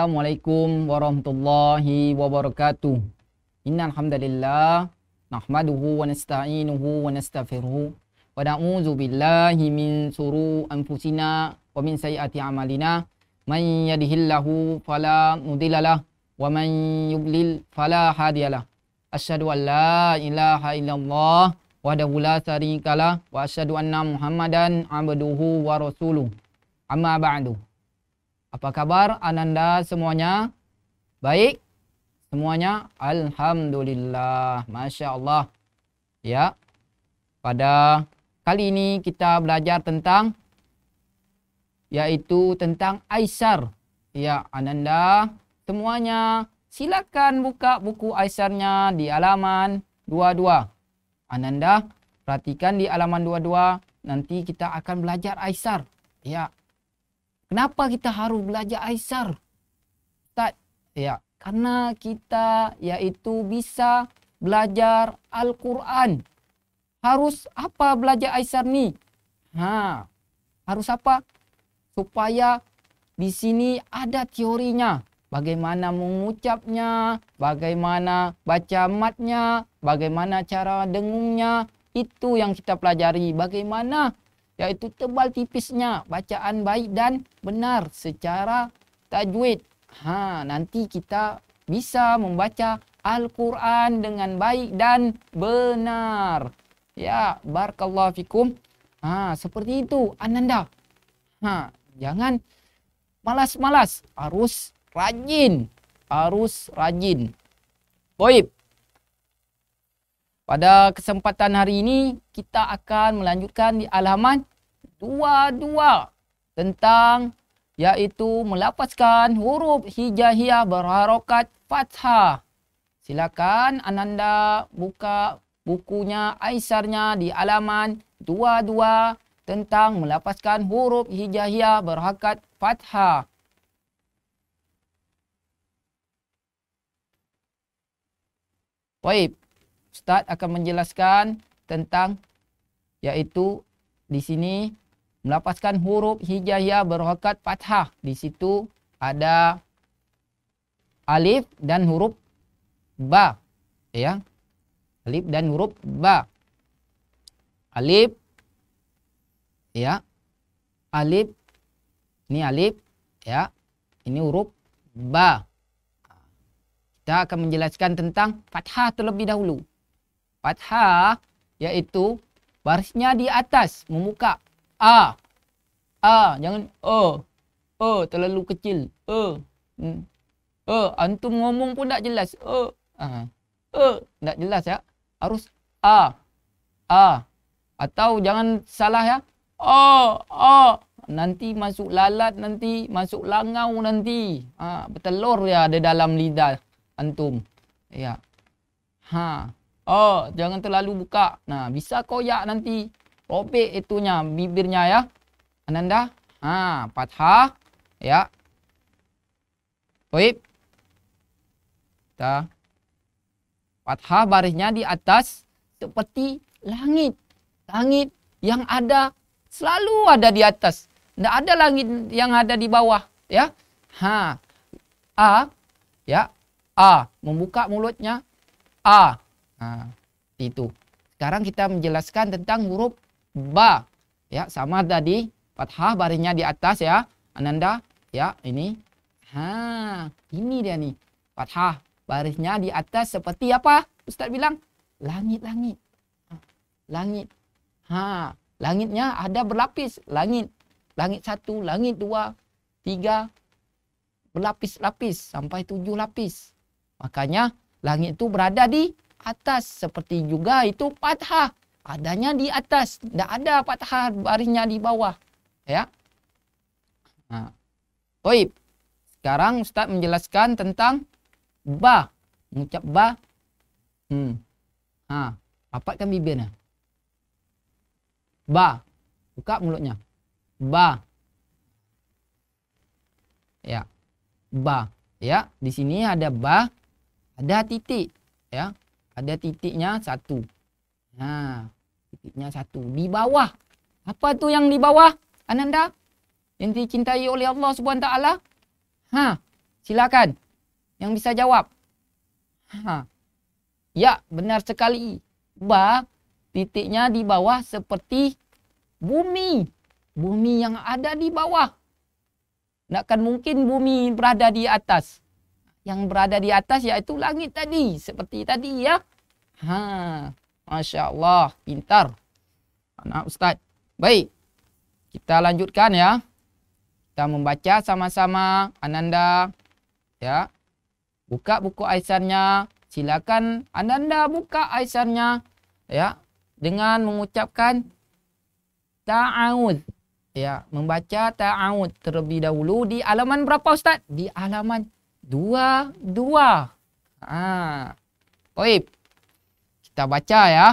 Assalamualaikum warahmatullahi wabarakatuh. Innal hamdalillah nahmaduhu wa nasta'inuhu wa nastaghfiruh wa na'udzu billahi min shururi anfusina wa min sayyiati a'malina may yahdihillahu fala mudhillalah wa may yudlil fala hadiyalah. Asyhadu an la ilaha illallah wahdahu la syarikalah wa asyhadu anna Muhammadan 'abduhu wa rasuluh. Amma ba'du. Apa kabar ananda semuanya? Baik? Semuanya? Alhamdulillah. Masya Allah. Ya. Pada kali ini kita belajar tentang yaitu tentang Aisar. Ya ananda semuanya. Silakan buka buku Aisarnya di halaman 22. Ananda, perhatikan di halaman 22. Nanti kita akan belajar Aisar. Ya, Kenapa kita harus belajar Aisar? Tak, ya. Karena kita yaitu bisa belajar Al-Quran. Harus apa belajar Aisar ni? Ha, harus apa? Supaya di sini ada teorinya. Bagaimana mengucapnya, bagaimana baca matnya, bagaimana cara dengungnya. Itu yang kita pelajari. Bagaimana iaitu tebal tipisnya bacaan baik dan benar secara tajwid. Ha, nanti kita bisa membaca Al-Quran dengan baik dan benar. Ya, barakallahu fikum. Ha, seperti itu ananda. Ha, jangan malas-malas, harus rajin. Harus rajin. Baik. Pada kesempatan hari ini kita akan melanjutkan di halaman 22 tentang iaitu melapaskan huruf hijaiyah berharokat fathah. Silakan ananda buka bukunya Aisarnya di halaman 22 tentang melapaskan huruf hijaiyah berharokat fathah. Baik, Ustaz akan menjelaskan tentang yaitu di sini melapaskan huruf hijaiyah berhakat fathah. Di situ ada alif dan huruf ba. Ya. Alif dan huruf ba. Alif ya. Alif ini alif ya. Ini huruf ba. Kita akan menjelaskan tentang fathah terlebih dahulu. Fathah yaitu Barisnya di atas memuka A. A jangan O. E. O e, terlalu kecil. O. E. O hmm. antum ngomong pun tak jelas. O. Ah. O tak jelas ya. Harus A. A. Atau jangan salah ya. O. O. Nanti masuk lalat nanti masuk langau nanti. Ah ha, bertelur ya ada dalam lidah antum. Ya. Ha. Oh, jangan terlalu buka. Nah, bisa koyak nanti. Robek itunya bibirnya ya. Ananda. Ha, fathah. Ya. Baik. Kita fathah barisnya di atas seperti langit. Langit yang ada selalu ada di atas. Tidak ada langit yang ada di bawah, ya. Ha. A. Ya. A membuka mulutnya. A. Nah, itu. Sekarang kita menjelaskan tentang huruf ba. Ya, sama tadi fathah barinya di atas ya. Ananda, ya, ini. Ha, ini dia nih. Fathah barisnya di atas seperti apa? Ustaz bilang langit-langit. Langit. Ha, langitnya ada berlapis, langit. Langit satu, langit dua, tiga, berlapis-lapis sampai tujuh lapis. Makanya langit itu berada di atas seperti juga itu fathah adanya di atas tidak ada fathah barisnya di bawah ya nah ha. baik sekarang ustaz menjelaskan tentang ba mengucap ba hmm ha rapatkan bibirnya ba buka mulutnya ba ya ba ya di sini ada ba ada titik ya ada titiknya satu. Ha, titiknya satu. Di bawah. Apa tu yang di bawah, Ananda? Yang dicintai oleh Allah SWT? Ha, silakan. Yang bisa jawab. Ha, ya, benar sekali. Ba, titiknya di bawah seperti bumi. Bumi yang ada di bawah. Takkan mungkin bumi berada di atas yang berada di atas iaitu langit tadi seperti tadi ya. Ha. Masya-Allah, pintar. Anak ustaz. Baik. Kita lanjutkan ya. Kita membaca sama-sama Ananda. Ya. Buka buku Aisarnya. Silakan Ananda buka Aisarnya. Ya. Dengan mengucapkan ta'awud. Ya, membaca ta'awud terlebih dahulu di halaman berapa ustaz? Di halaman 3 dua dua. Ha. Oi. Kita baca ya.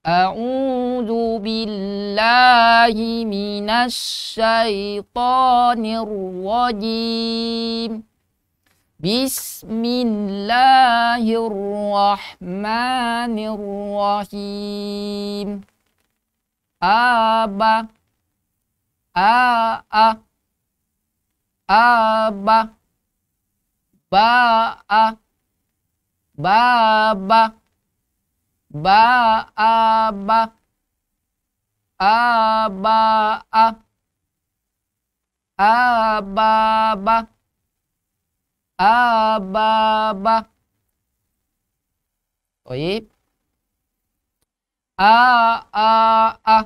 أعوذ بالله من الشيطان الرجيم بسم الله الرحمن الرحيم aba a a aba ba a ba ba ba a ba a ba a a ba ba a ba ba طيب a a a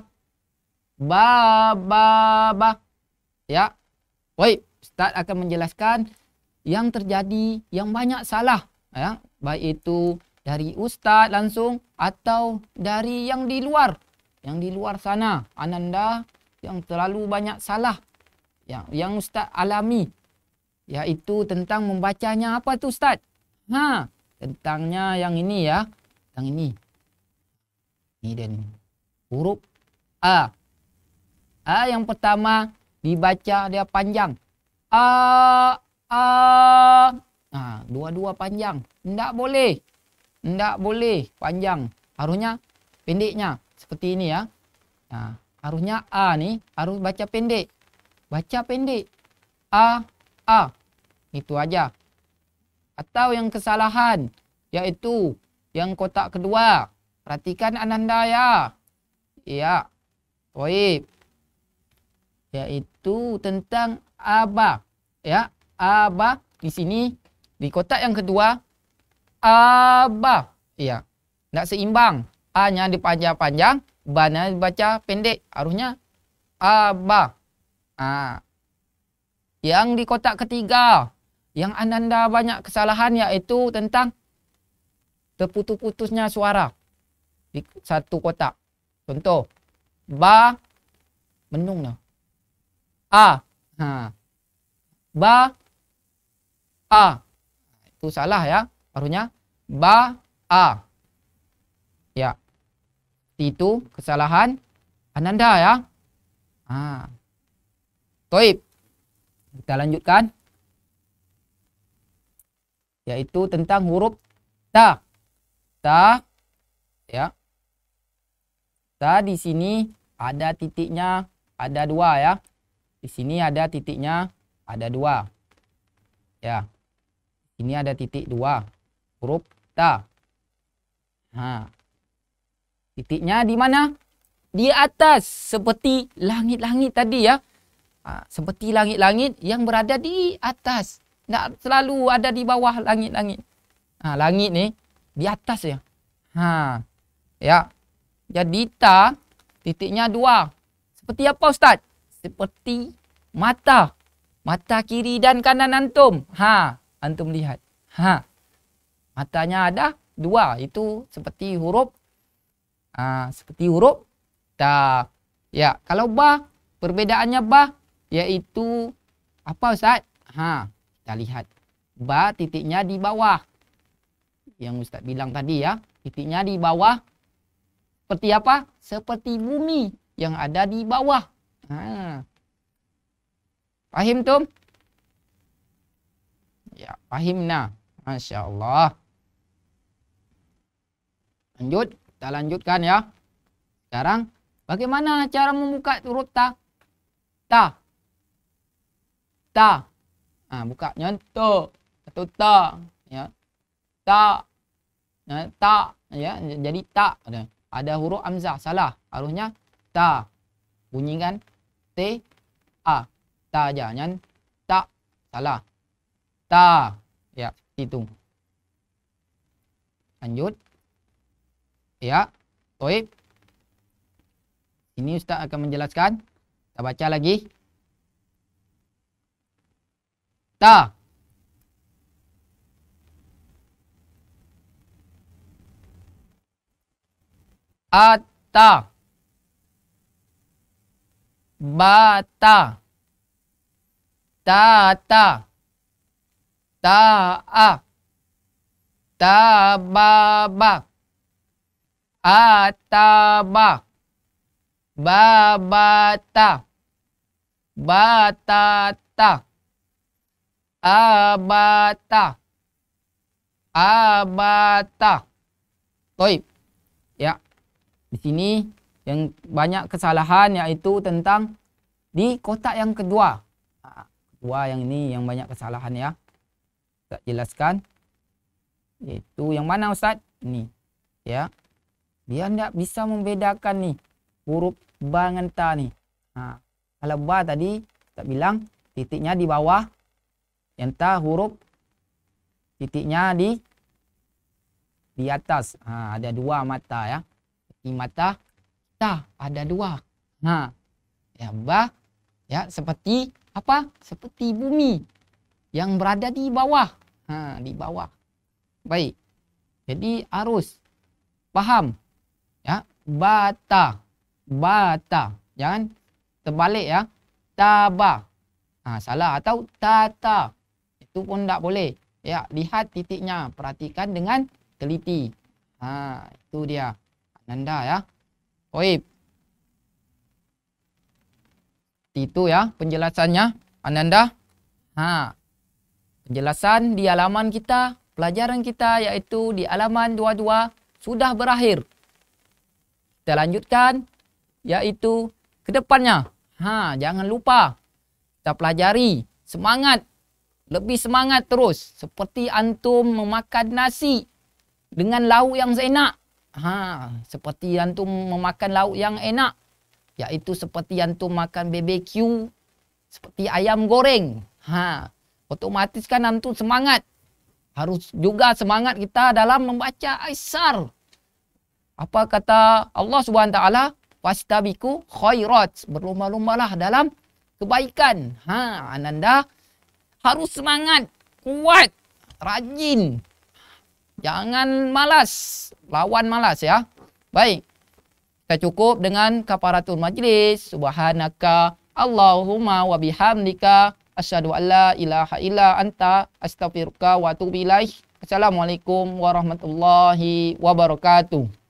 ba ba ba ya Woi, ustaz akan menjelaskan yang terjadi yang banyak salah ya baik itu dari ustaz langsung atau dari yang di luar yang di luar sana ananda yang terlalu banyak salah yang yang ustaz alami yaitu tentang membacanya apa tu ustaz ha tentangnya yang ini ya yang ini ini dia ni. Huruf A. A yang pertama dibaca dia panjang. A. A. Ha, dua-dua panjang. Tidak boleh. Tidak boleh panjang. Harusnya pendeknya. Seperti ini ya. Ha, harusnya A ni harus baca pendek. Baca pendek. A. A. Itu aja. Atau yang kesalahan. Iaitu yang kotak kedua. Perhatikan ananda ya. Ya. Toib. Iaitu tentang aba. Ya. Aba di sini. Di kotak yang kedua. Aba. Ya. Tak seimbang. A nya dipanjang-panjang. Ba nya dibaca pendek. Harusnya. Aba. Ha. Yang di kotak ketiga. Yang ananda banyak kesalahan. Iaitu tentang. Terputus-putusnya suara satu kotak. Contoh. Ba. Menung lah. A. Ha. Ba. A. Itu salah ya. Barunya. Ba. A. Ya. Itu kesalahan Ananda ya. Ha. Toib. Kita lanjutkan. Yaitu tentang huruf Ta. Ta. Ya kita di sini ada titiknya ada dua ya. Di sini ada titiknya ada dua. Ya. Ini ada titik dua. Huruf ta. Ha. Titiknya di mana? Di atas. Seperti langit-langit tadi ya. Ha. Seperti langit-langit yang berada di atas. Tak selalu ada di bawah langit-langit. Ha. Langit ni di atas ya. Ha. Ya. Jadita titiknya dua. Seperti apa Ustaz? Seperti mata. Mata kiri dan kanan antum. Ha, antum lihat. Ha. Matanya ada dua. Itu seperti huruf. Ha, seperti huruf. Ta. Ya, kalau ba, perbezaannya ba, yaitu apa Ustaz? Ha, kita lihat. Ba titiknya di bawah. Yang Ustaz bilang tadi ya. Titiknya di bawah seperti apa? Seperti bumi yang ada di bawah. Ha. Fahim tu? Ya, fahim na. Masya Allah. Lanjut. Kita lanjutkan ya. Sekarang, bagaimana cara membuka turut ta? Ta. Ta. Ha, buka nyentuh. Atau ta. Ya. Ta. Ya, ta. Ya, jadi tak. Okay ada huruf amzah salah harusnya ta bunyikan t a ta jangan ta, salah ta ya itu lanjut ya toib ini ustaz akan menjelaskan kita baca lagi ta Ata. Bata. Tata. Ta'a. Tababa. Ataba. Babata. Batata. Abata. Abata. Toib. Ya. Di sini yang banyak kesalahan iaitu tentang di kotak yang kedua. Ha, dua yang ini yang banyak kesalahan ya. Tak jelaskan. Itu yang mana Ustaz? Ni. Ya. Dia tidak bisa membedakan ni. Huruf ba dengan ta ni. Ha. Kalau ba tadi, tak bilang titiknya di bawah. Yang ta huruf titiknya di di atas. Ha. ada dua mata ya di mata ta ada dua. Ha. Ya, ba ya seperti apa? Seperti bumi yang berada di bawah. Ha. ha, di bawah. Baik. Jadi arus. Faham? Ya, bata. Bata. Jangan terbalik ya. Taba. Ha, salah atau tata. Itu pun tak boleh. Ya, lihat titiknya. Perhatikan dengan teliti. Ha, itu dia ya, itu ya penjelasannya ananda ha penjelasan di alaman kita pelajaran kita yaitu di alaman dua-dua sudah berakhir kita lanjutkan yaitu kedepannya ha jangan lupa kita pelajari semangat lebih semangat terus seperti antum memakan nasi dengan lauk yang seenak ha seperti antum memakan lauk yang enak yaitu seperti antum makan BBQ seperti ayam goreng ha otomatis kan antum semangat harus juga semangat kita dalam membaca aisar apa kata Allah Subhanahu taala fastabiqu khairat berlomba-lombalah dalam kebaikan ha ananda harus semangat kuat rajin Jangan malas. Lawan malas ya. Baik. Kita cukup dengan kaparatul majlis. Subhanaka Allahumma wa bihamdika asyhadu an la ilaha illa anta astaghfiruka wa atubu Assalamualaikum warahmatullahi wabarakatuh.